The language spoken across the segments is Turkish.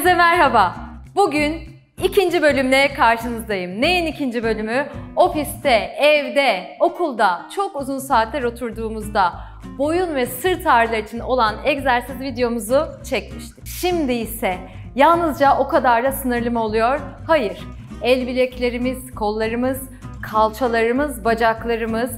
Herkese merhaba. Bugün ikinci bölümle karşınızdayım. Neyin ikinci bölümü? Ofiste, evde, okulda çok uzun saatler oturduğumuzda boyun ve sırt ağrıları için olan egzersiz videomuzu çekmiştik. Şimdi ise yalnızca o kadar da sınırlı mı oluyor? Hayır. El bileklerimiz, kollarımız, kalçalarımız, bacaklarımız,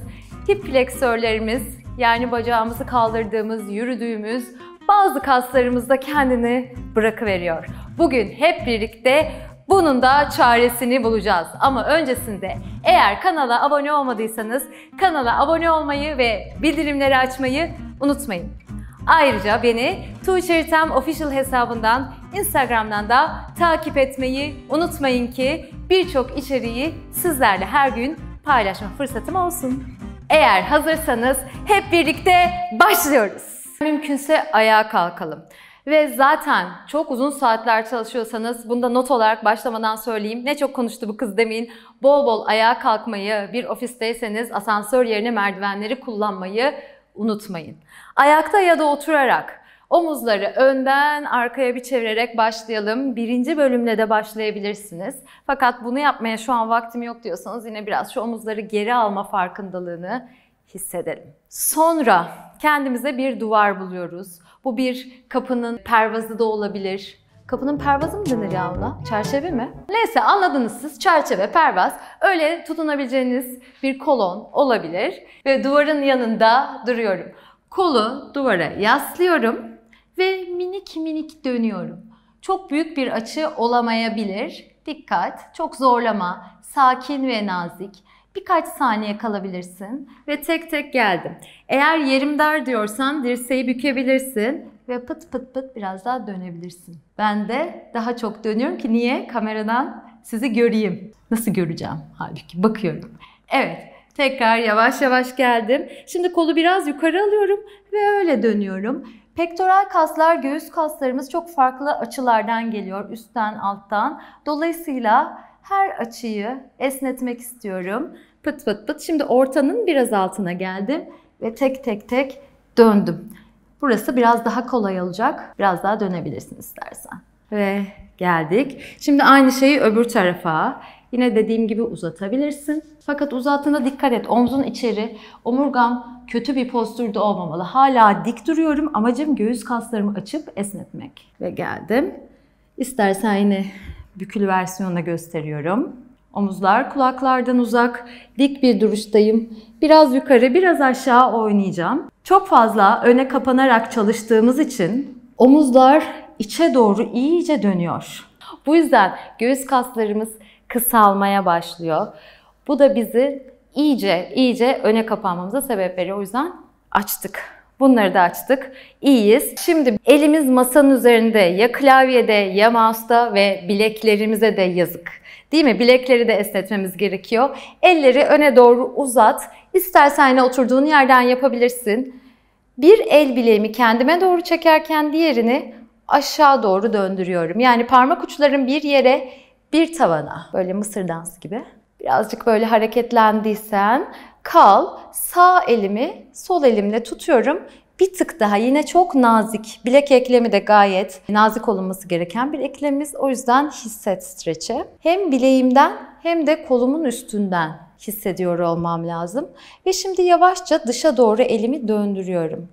hip fleksörlerimiz yani bacağımızı kaldırdığımız, yürüdüğümüz, bazı kaslarımızda kendini bırakıveriyor. Bugün hep birlikte bunun da çaresini bulacağız. Ama öncesinde eğer kanala abone olmadıysanız kanala abone olmayı ve bildirimleri açmayı unutmayın. Ayrıca beni Tuğçe Ritem Official hesabından Instagram'dan da takip etmeyi unutmayın ki birçok içeriği sizlerle her gün paylaşma fırsatım olsun. Eğer hazırsanız hep birlikte başlıyoruz. Mümkünse ayağa kalkalım. Ve zaten çok uzun saatler çalışıyorsanız bunda not olarak başlamadan söyleyeyim. Ne çok konuştu bu kız demeyin. Bol bol ayağa kalkmayı, bir ofisteyseniz asansör yerine merdivenleri kullanmayı unutmayın. Ayakta ya da oturarak Omuzları önden arkaya bir çevirerek başlayalım. Birinci bölümle de başlayabilirsiniz. Fakat bunu yapmaya şu an vaktim yok diyorsanız yine biraz şu omuzları geri alma farkındalığını hissedelim. Sonra kendimize bir duvar buluyoruz. Bu bir kapının pervazı da olabilir, Kapının pervazı mı denir ya ona? Çerçeve mi? Neyse anladınız siz. Çerçeve, pervaz. Öyle tutunabileceğiniz bir kolon olabilir. Ve duvarın yanında duruyorum. Kolu duvara yaslıyorum ve minik minik dönüyorum. Çok büyük bir açı olamayabilir. Dikkat, çok zorlama, sakin ve nazik. Birkaç saniye kalabilirsin ve tek tek geldim. Eğer yerim dar diyorsan dirseği bükebilirsin ve pıt pıt pıt biraz daha dönebilirsin. Ben de daha çok dönüyorum ki niye? Kameradan sizi göreyim. Nasıl göreceğim halbuki? Bakıyorum. Evet, tekrar yavaş yavaş geldim. Şimdi kolu biraz yukarı alıyorum ve öyle dönüyorum. Pektoral kaslar, göğüs kaslarımız çok farklı açılardan geliyor. Üstten, alttan. Dolayısıyla her açıyı esnetmek istiyorum. Pıt pıt pıt. Şimdi ortanın biraz altına geldim ve tek tek tek döndüm. Burası biraz daha kolay olacak. Biraz daha dönebilirsin istersen. Ve geldik. Şimdi aynı şeyi öbür tarafa. Yine dediğim gibi uzatabilirsin. Fakat uzattığında dikkat et. Omzun içeri, omurgam kötü bir postürde olmamalı. Hala dik duruyorum. Amacım göğüs kaslarımı açıp esnetmek. Ve geldim. İstersen yine Bükülü versiyonda gösteriyorum. Omuzlar kulaklardan uzak, dik bir duruştayım. Biraz yukarı, biraz aşağı oynayacağım. Çok fazla öne kapanarak çalıştığımız için omuzlar içe doğru iyice dönüyor. Bu yüzden göğüs kaslarımız kısalmaya başlıyor. Bu da bizi iyice iyice öne kapanmamıza sebep veriyor. O yüzden açtık. Bunları da açtık. İyiyiz. Şimdi elimiz masanın üzerinde ya klavyede ya mouse'da ve bileklerimize de yazık. Değil mi? Bilekleri de esnetmemiz gerekiyor. Elleri öne doğru uzat. İstersen yine oturduğun yerden yapabilirsin. Bir el bileğimi kendime doğru çekerken diğerini aşağı doğru döndürüyorum. Yani parmak uçlarım bir yere bir tavana. Böyle mısır dansı gibi. Birazcık böyle hareketlendiysen kal, sağ elimi sol elimle tutuyorum. Bir tık daha yine çok nazik. Bilek eklemi de gayet nazik olunması gereken bir eklemimiz. O yüzden hisset streçe. Hem bileğimden hem de kolumun üstünden hissediyor olmam lazım. Ve şimdi yavaşça dışa doğru elimi döndürüyorum.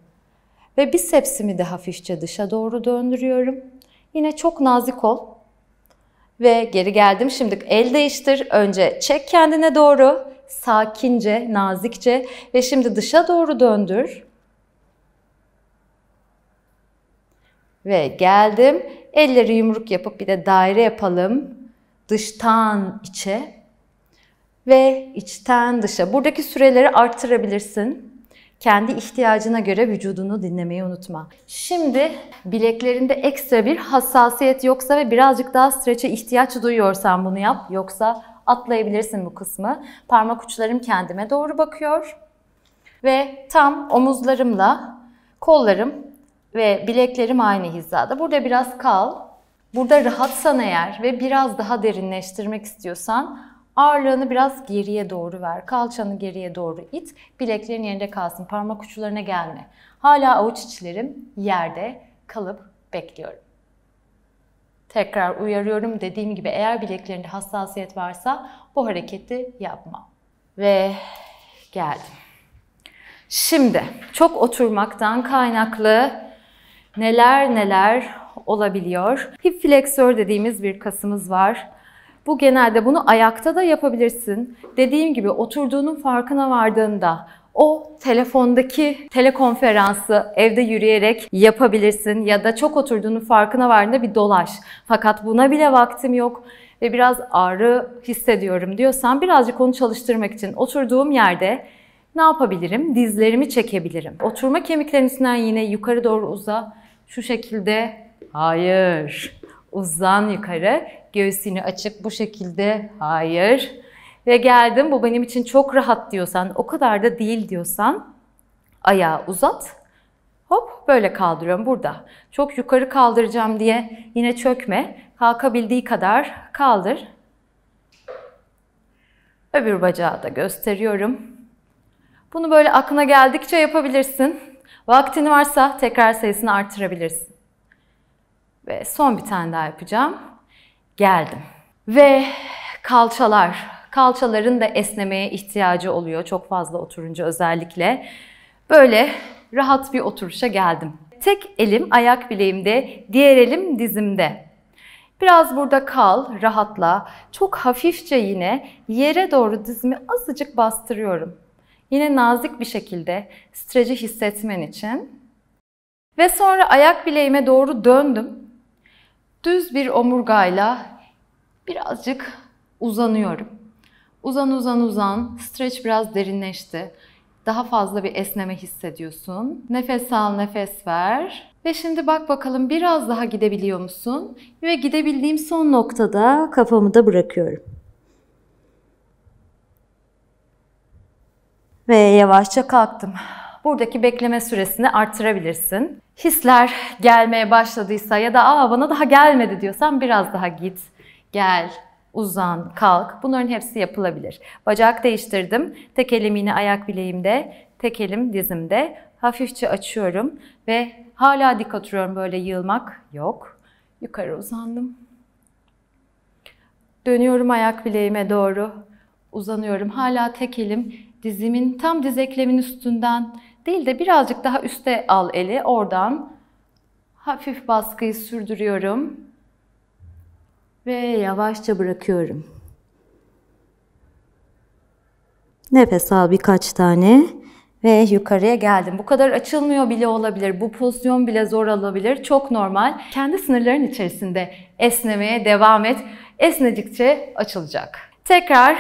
Ve bisepsimi de hafifçe dışa doğru döndürüyorum. Yine çok nazik ol. Ve geri geldim. Şimdi el değiştir. Önce çek kendine doğru sakince, nazikçe ve şimdi dışa doğru döndür. Ve geldim. Elleri yumruk yapıp bir de daire yapalım. Dıştan içe ve içten dışa. Buradaki süreleri arttırabilirsin. Kendi ihtiyacına göre vücudunu dinlemeyi unutma. Şimdi bileklerinde ekstra bir hassasiyet yoksa ve birazcık daha streçe ihtiyaç duyuyorsan bunu yap. Yoksa Atlayabilirsin bu kısmı. Parmak uçlarım kendime doğru bakıyor. Ve tam omuzlarımla kollarım ve bileklerim aynı hizada. Burada biraz kal. Burada rahatsan eğer ve biraz daha derinleştirmek istiyorsan ağırlığını biraz geriye doğru ver. Kalçanı geriye doğru it. Bileklerin yerinde kalsın. Parmak uçlarına gelme. Hala avuç içlerim yerde kalıp bekliyorum. Tekrar uyarıyorum dediğim gibi eğer bileklerinde hassasiyet varsa bu hareketi yapma. Ve geldim. Şimdi çok oturmaktan kaynaklı neler neler olabiliyor. Hip fleksör dediğimiz bir kasımız var. Bu genelde bunu ayakta da yapabilirsin. Dediğim gibi oturduğunun farkına vardığında o telefondaki telekonferansı evde yürüyerek yapabilirsin ya da çok oturduğunun farkına vardığında bir dolaş. Fakat buna bile vaktim yok ve biraz ağrı hissediyorum diyorsan birazcık onu çalıştırmak için oturduğum yerde ne yapabilirim? Dizlerimi çekebilirim. Oturma kemiklerinden yine yukarı doğru uza. Şu şekilde hayır. Uzan yukarı. Göğsünü açık bu şekilde hayır ve geldim bu benim için çok rahat diyorsan, o kadar da değil diyorsan ayağı uzat. Hop böyle kaldırıyorum burada. Çok yukarı kaldıracağım diye yine çökme. Kalkabildiği kadar kaldır. Öbür bacağı da gösteriyorum. Bunu böyle aklına geldikçe yapabilirsin. Vaktin varsa tekrar sayısını artırabilirsin. Ve son bir tane daha yapacağım. Geldim. Ve kalçalar, Kalçaların da esnemeye ihtiyacı oluyor çok fazla oturunca özellikle. Böyle rahat bir oturuşa geldim. Tek elim ayak bileğimde, diğer elim dizimde. Biraz burada kal, rahatla. Çok hafifçe yine yere doğru dizimi azıcık bastırıyorum. Yine nazik bir şekilde streci hissetmen için. Ve sonra ayak bileğime doğru döndüm. Düz bir omurgayla birazcık uzanıyorum. Uzan uzan uzan. Stretch biraz derinleşti. Daha fazla bir esneme hissediyorsun. Nefes al, nefes ver. Ve şimdi bak bakalım biraz daha gidebiliyor musun? Ve gidebildiğim son noktada kafamı da bırakıyorum. Ve yavaşça kalktım. Buradaki bekleme süresini artırabilirsin. Hisler gelmeye başladıysa ya da aa bana daha gelmedi diyorsan biraz daha git, gel, uzan, kalk. Bunların hepsi yapılabilir. Bacak değiştirdim. Tek elim yine ayak bileğimde, tek elim dizimde. Hafifçe açıyorum ve hala dik oturuyorum böyle yığılmak yok. Yukarı uzandım. Dönüyorum ayak bileğime doğru. Uzanıyorum. Hala tek elim dizimin tam diz eklemin üstünden değil de birazcık daha üste al eli. Oradan hafif baskıyı sürdürüyorum ve yavaşça bırakıyorum. Nefes al birkaç tane ve yukarıya geldim. Bu kadar açılmıyor bile olabilir. Bu pozisyon bile zor olabilir. Çok normal. Kendi sınırların içerisinde esnemeye devam et. Esnedikçe açılacak. Tekrar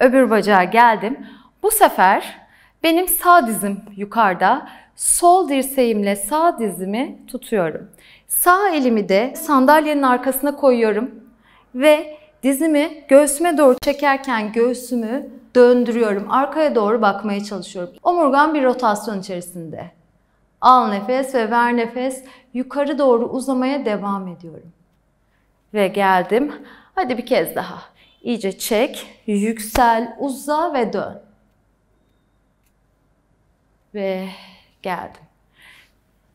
öbür bacağa geldim. Bu sefer benim sağ dizim yukarıda. Sol dirseğimle sağ dizimi tutuyorum. Sağ elimi de sandalyenin arkasına koyuyorum ve dizimi göğsüme doğru çekerken göğsümü döndürüyorum. Arkaya doğru bakmaya çalışıyorum. Omurgam bir rotasyon içerisinde. Al nefes ve ver nefes. Yukarı doğru uzamaya devam ediyorum. Ve geldim. Hadi bir kez daha. İyice çek, yüksel, uza ve dön. Ve geldim.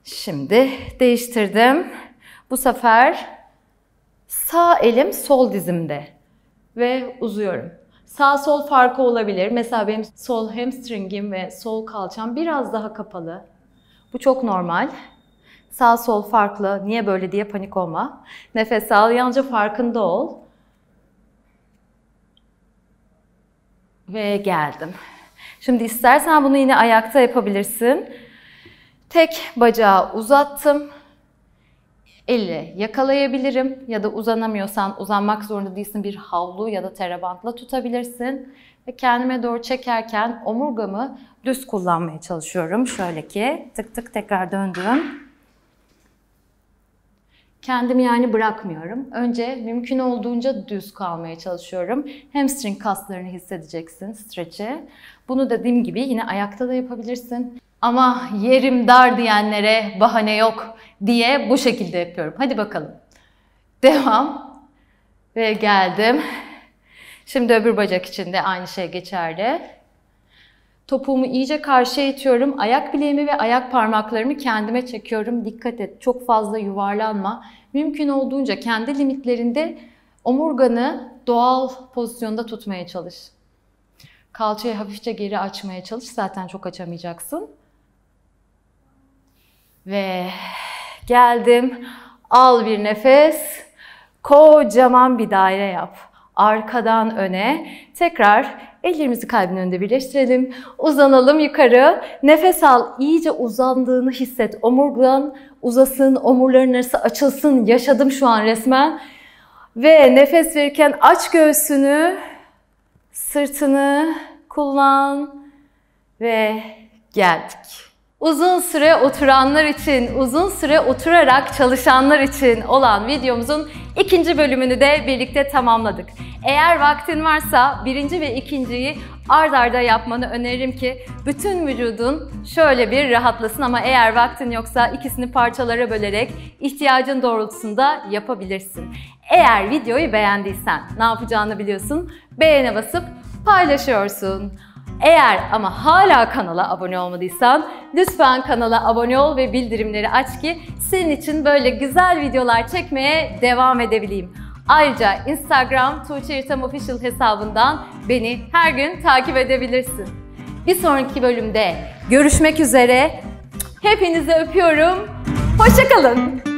Şimdi değiştirdim. Bu sefer Sağ elim sol dizimde ve uzuyorum. Sağ sol farkı olabilir. Mesela benim sol hamstringim ve sol kalçam biraz daha kapalı. Bu çok normal. Sağ sol farklı. Niye böyle diye panik olma. Nefes al, yalnızca farkında ol. Ve geldim. Şimdi istersen bunu yine ayakta yapabilirsin. Tek bacağı uzattım elle yakalayabilirim ya da uzanamıyorsan uzanmak zorunda değilsin bir havlu ya da terabantla tutabilirsin. Ve kendime doğru çekerken omurgamı düz kullanmaya çalışıyorum. Şöyle ki tık tık tekrar döndüm. Kendimi yani bırakmıyorum. Önce mümkün olduğunca düz kalmaya çalışıyorum. Hamstring kaslarını hissedeceksin, streçe. Bunu dediğim gibi yine ayakta da yapabilirsin. Ama yerim dar diyenlere bahane yok diye bu şekilde yapıyorum. Hadi bakalım. Devam. Ve geldim. Şimdi öbür bacak için de aynı şey geçerli. Topuğumu iyice karşıya itiyorum. Ayak bileğimi ve ayak parmaklarımı kendime çekiyorum. Dikkat et, çok fazla yuvarlanma. Mümkün olduğunca kendi limitlerinde omurganı doğal pozisyonda tutmaya çalış. Kalçayı hafifçe geri açmaya çalış. Zaten çok açamayacaksın. Ve geldim. Al bir nefes. Kocaman bir daire yap. Arkadan öne. Tekrar ellerimizi kalbin önünde birleştirelim. Uzanalım yukarı. Nefes al. İyice uzandığını hisset. Omurgan uzasın, omurların arası açılsın. Yaşadım şu an resmen. Ve nefes verirken aç göğsünü, sırtını kullan ve geldik. Uzun süre oturanlar için, uzun süre oturarak çalışanlar için olan videomuzun ikinci bölümünü de birlikte tamamladık. Eğer vaktin varsa birinci ve ikinciyi ard arda yapmanı öneririm ki bütün vücudun şöyle bir rahatlasın ama eğer vaktin yoksa ikisini parçalara bölerek ihtiyacın doğrultusunda yapabilirsin. Eğer videoyu beğendiysen ne yapacağını biliyorsun. Beğene basıp paylaşıyorsun. Eğer ama hala kanala abone olmadıysan lütfen kanala abone ol ve bildirimleri aç ki senin için böyle güzel videolar çekmeye devam edebileyim. Ayrıca Instagram Tuğçe İrtem Official hesabından beni her gün takip edebilirsin. Bir sonraki bölümde görüşmek üzere. Hepinizi öpüyorum. Hoşçakalın.